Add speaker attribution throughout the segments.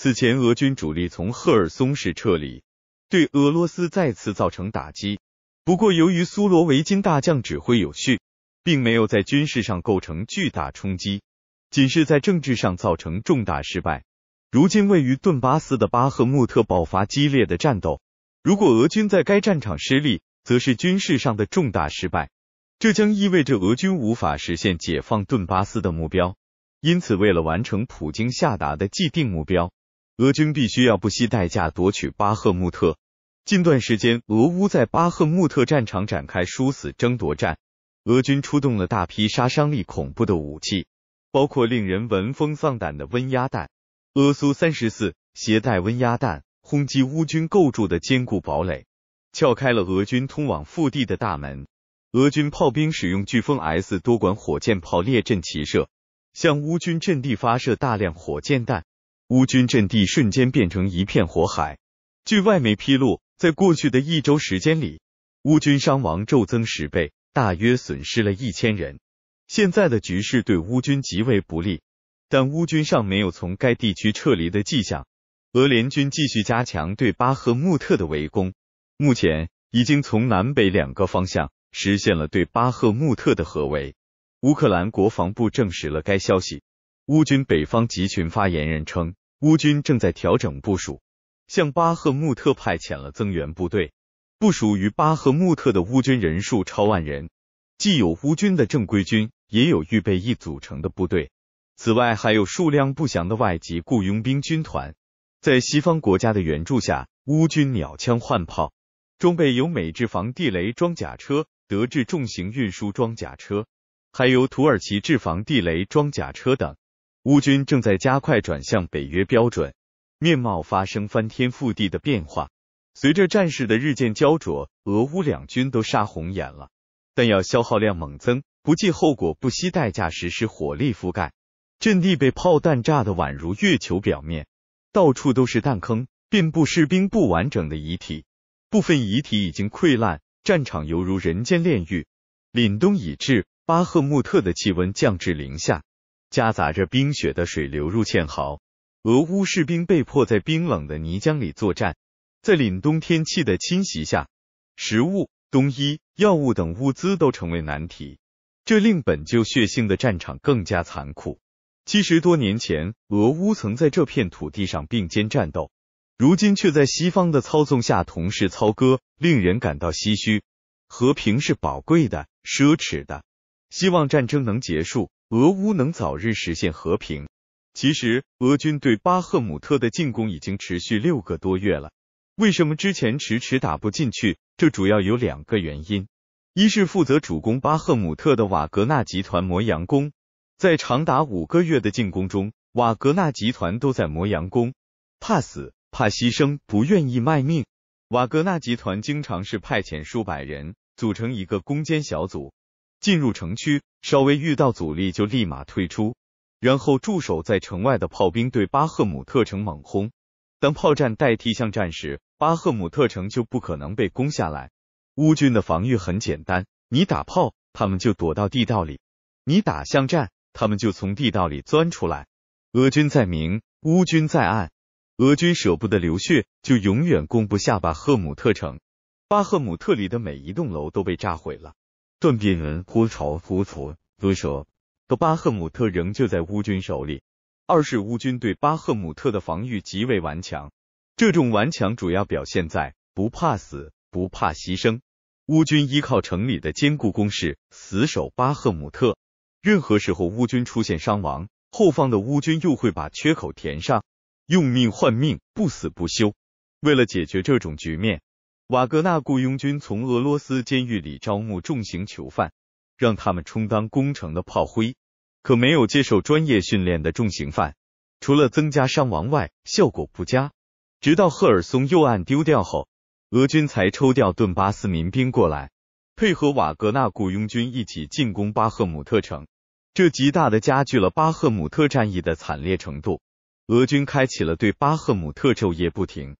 Speaker 1: 此前，俄军主力从赫尔松市撤离，对俄罗斯再次造成打击。不过，由于苏罗维金大将指挥有序，并没有在军事上构成巨大冲击，仅是在政治上造成重大失败。如今，位于顿巴斯的巴赫穆特爆发激烈的战斗。如果俄军在该战场失利，则是军事上的重大失败，这将意味着俄军无法实现解放顿巴斯的目标。因此，为了完成普京下达的既定目标，俄军必须要不惜代价夺取巴赫穆特。近段时间，俄乌在巴赫穆特战场展开殊死争夺战。俄军出动了大批杀伤力恐怖的武器，包括令人闻风丧胆的温压弹。俄苏三十四携带温压弹轰击乌军构筑的坚固堡垒，撬开了俄军通往腹地的大门。俄军炮兵使用飓风 S 多管火箭炮列阵齐射，向乌军阵地发射大量火箭弹。乌军阵地瞬间变成一片火海。据外媒披露，在过去的一周时间里，乌军伤亡骤增十倍，大约损失了一千人。现在的局势对乌军极为不利，但乌军尚没有从该地区撤离的迹象。俄联军继续加强对巴赫穆特的围攻，目前已经从南北两个方向实现了对巴赫穆特的合围。乌克兰国防部证实了该消息。乌军北方集群发言人称，乌军正在调整部署，向巴赫穆特派遣了增援部队。部署于巴赫穆特的乌军人数超万人，既有乌军的正规军，也有预备役组成的部队。此外，还有数量不详的外籍雇佣兵军团。在西方国家的援助下，乌军鸟枪换炮，装备有美制防地雷装甲车、德制重型运输装甲车，还有土耳其制防地雷装甲车等。乌军正在加快转向北约标准，面貌发生翻天覆地的变化。随着战事的日渐焦灼，俄乌两军都杀红眼了，弹药消耗量猛增，不计后果、不惜代价实施火力覆盖。阵地被炮弹炸得宛如月球表面，到处都是弹坑，遍布士兵不完整的遗体，部分遗体已经溃烂，战场犹如人间炼狱。凛冬已至，巴赫穆特的气温降至零下。夹杂着冰雪的水流入堑壕，俄乌士兵被迫在冰冷的泥浆里作战。在凛冬天气的侵袭下，食物、冬衣、药物等物资都成为难题，这令本就血腥的战场更加残酷。七十多年前，俄乌曾在这片土地上并肩战斗，如今却在西方的操纵下同室操戈，令人感到唏嘘。和平是宝贵的、奢侈的，希望战争能结束。俄乌能早日实现和平。其实，俄军对巴赫姆特的进攻已经持续六个多月了。为什么之前迟迟打不进去？这主要有两个原因：一是负责主攻巴赫姆特的瓦格纳集团磨洋工，在长达五个月的进攻中，瓦格纳集团都在磨洋工，怕死、怕牺牲，不愿意卖命。瓦格纳集团经常是派遣数百人组成一个攻坚小组。进入城区，稍微遇到阻力就立马退出，然后驻守在城外的炮兵对巴赫姆特城猛轰。当炮战代替巷战时，巴赫姆特城就不可能被攻下来。乌军的防御很简单，你打炮，他们就躲到地道里；你打巷战，他们就从地道里钻出来。俄军在明，乌军在暗。俄军舍不得流血，就永远攻不下巴赫姆特城。巴赫姆特里的每一栋楼都被炸毁了。顿变人、乌巢、乌托、都说可巴赫姆特仍旧在乌军手里。二是乌军对巴赫姆特的防御极为顽强，这种顽强主要表现在不怕死、不怕牺牲。乌军依靠城里的坚固工事死守巴赫姆特，任何时候乌军出现伤亡，后方的乌军又会把缺口填上，用命换命，不死不休。为了解决这种局面。瓦格纳雇佣军从俄罗斯监狱里招募重型囚犯，让他们充当攻城的炮灰。可没有接受专业训练的重刑犯，除了增加伤亡外，效果不佳。直到赫尔松右岸丢掉后，俄军才抽调顿巴斯民兵过来，配合瓦格纳雇佣军一起进攻巴赫姆特城，这极大的加剧了巴赫姆特战役的惨烈程度。俄军开启了对巴赫姆特昼夜不停。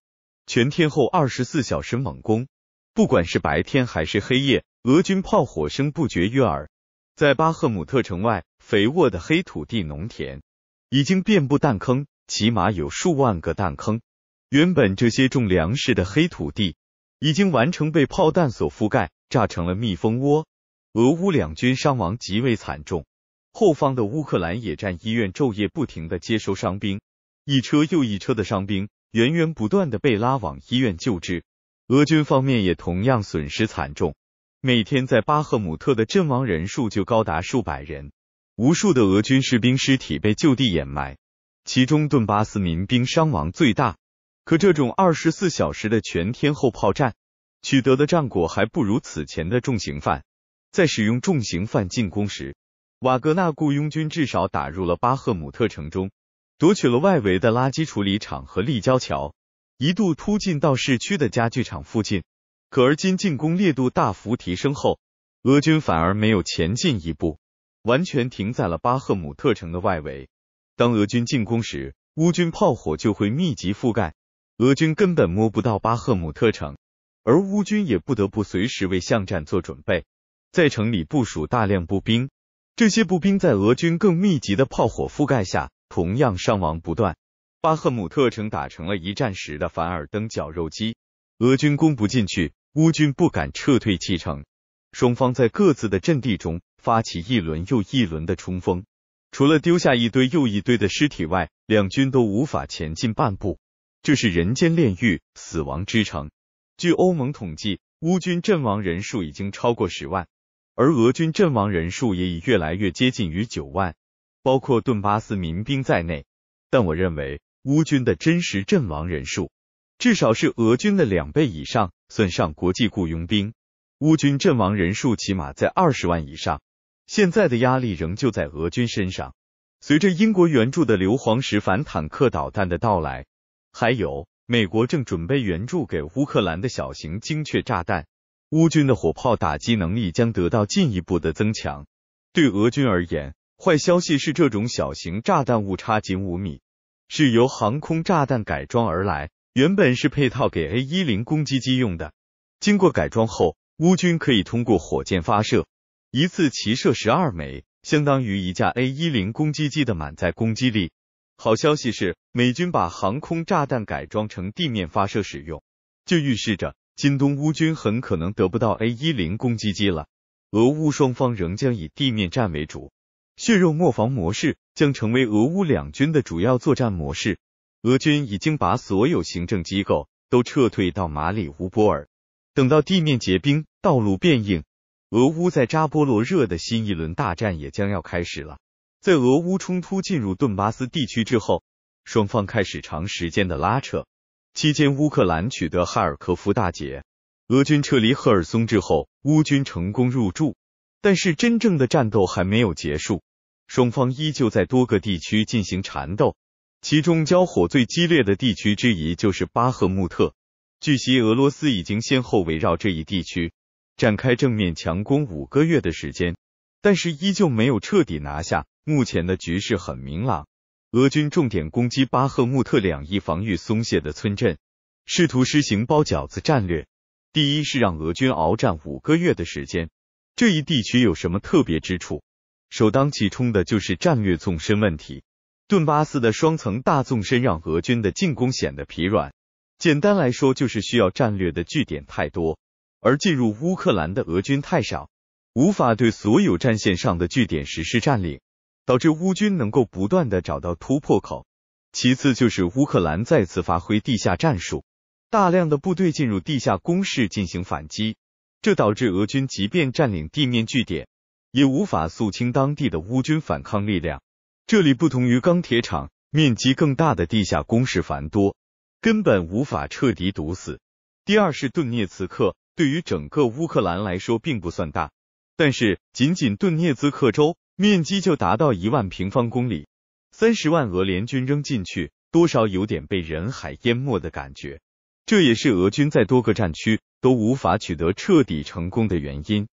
Speaker 1: 全天候二十四小时猛攻，不管是白天还是黑夜，俄军炮火声不绝于耳。在巴赫姆特城外，肥沃的黑土地农田已经遍布弹坑，起码有数万个弹坑。原本这些种粮食的黑土地，已经完成被炮弹所覆盖，炸成了蜜蜂窝。俄乌两军伤亡极为惨重，后方的乌克兰野战医院昼夜不停的接收伤兵，一车又一车的伤兵。源源不断的被拉往医院救治，俄军方面也同样损失惨重，每天在巴赫姆特的阵亡人数就高达数百人，无数的俄军士兵尸体被就地掩埋，其中顿巴斯民兵伤亡最大。可这种二十四小时的全天候炮战，取得的战果还不如此前的重型犯。在使用重型犯进攻时，瓦格纳雇佣军至少打入了巴赫姆特城中。夺取了外围的垃圾处理厂和立交桥，一度突进到市区的家具厂附近。可而今进攻烈度大幅提升后，俄军反而没有前进一步，完全停在了巴赫姆特城的外围。当俄军进攻时，乌军炮火就会密集覆盖，俄军根本摸不到巴赫姆特城，而乌军也不得不随时为巷战做准备，在城里部署大量步兵。这些步兵在俄军更密集的炮火覆盖下。同样伤亡不断，巴赫姆特城打成了一战时的凡尔登绞肉机。俄军攻不进去，乌军不敢撤退弃城。双方在各自的阵地中发起一轮又一轮的冲锋，除了丢下一堆又一堆的尸体外，两军都无法前进半步。这是人间炼狱，死亡之城。据欧盟统计，乌军阵亡人数已经超过十万，而俄军阵亡人数也已越来越接近于九万。包括顿巴斯民兵在内，但我认为乌军的真实阵亡人数至少是俄军的两倍以上。算上国际雇佣兵，乌军阵亡人数起码在二十万以上。现在的压力仍旧在俄军身上。随着英国援助的硫磺石反坦克导弹的到来，还有美国正准备援助给乌克兰的小型精确炸弹，乌军的火炮打击能力将得到进一步的增强。对俄军而言，坏消息是，这种小型炸弹误差仅五米，是由航空炸弹改装而来，原本是配套给 A 一零攻击机用的。经过改装后，乌军可以通过火箭发射，一次齐射十二枚，相当于一架 A 一零攻击机的满载攻击力。好消息是，美军把航空炸弹改装成地面发射使用，就预示着今冬乌军很可能得不到 A 一零攻击机了。俄乌双方仍将以地面战为主。血肉磨坊模式将成为俄乌两军的主要作战模式。俄军已经把所有行政机构都撤退到马里乌波尔，等到地面结冰、道路变硬，俄乌在扎波罗热的新一轮大战也将要开始了。在俄乌冲突进入顿巴斯地区之后，双方开始长时间的拉扯。期间，乌克兰取得哈尔科夫大捷，俄军撤离赫尔松之后，乌军成功入驻。但是，真正的战斗还没有结束。双方依旧在多个地区进行缠斗，其中交火最激烈的地区之一就是巴赫穆特。据悉，俄罗斯已经先后围绕这一地区展开正面强攻五个月的时间，但是依旧没有彻底拿下。目前的局势很明朗，俄军重点攻击巴赫穆特两翼防御松懈的村镇，试图施行“包饺子”战略。第一是让俄军鏖战五个月的时间，这一地区有什么特别之处？首当其冲的就是战略纵深问题，顿巴斯的双层大纵深让俄军的进攻显得疲软。简单来说，就是需要战略的据点太多，而进入乌克兰的俄军太少，无法对所有战线上的据点实施占领，导致乌军能够不断的找到突破口。其次就是乌克兰再次发挥地下战术，大量的部队进入地下工事进行反击，这导致俄军即便占领地面据点。也无法肃清当地的乌军反抗力量。这里不同于钢铁厂，面积更大的地下工事繁多，根本无法彻底堵死。第二是顿涅茨克，对于整个乌克兰来说并不算大，但是仅仅顿涅茨克州面积就达到一万平方公里，三十万俄联军扔进去，多少有点被人海淹没的感觉。这也是俄军在多个战区都无法取得彻底成功的原因。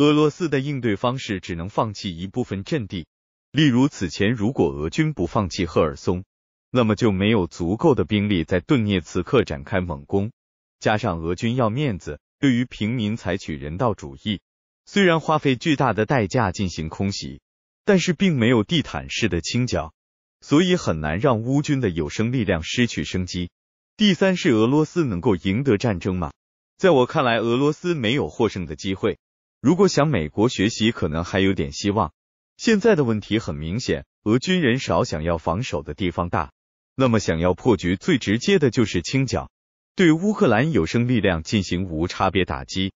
Speaker 1: 俄罗斯的应对方式只能放弃一部分阵地，例如此前如果俄军不放弃赫尔松，那么就没有足够的兵力在顿涅茨克展开猛攻。加上俄军要面子，对于平民采取人道主义，虽然花费巨大的代价进行空袭，但是并没有地毯式的清剿，所以很难让乌军的有生力量失去生机。第三是俄罗斯能够赢得战争吗？在我看来，俄罗斯没有获胜的机会。如果想美国学习，可能还有点希望。现在的问题很明显，俄军人少，想要防守的地方大。那么，想要破局，最直接的就是清剿，对乌克兰有生力量进行无差别打击。